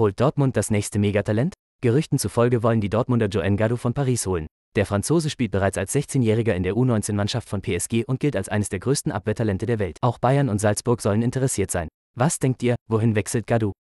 Holt Dortmund das nächste Megatalent? Gerüchten zufolge wollen die Dortmunder Joanne Gadou von Paris holen. Der Franzose spielt bereits als 16-Jähriger in der U19-Mannschaft von PSG und gilt als eines der größten Abwehrtalente der Welt. Auch Bayern und Salzburg sollen interessiert sein. Was denkt ihr, wohin wechselt Gadou?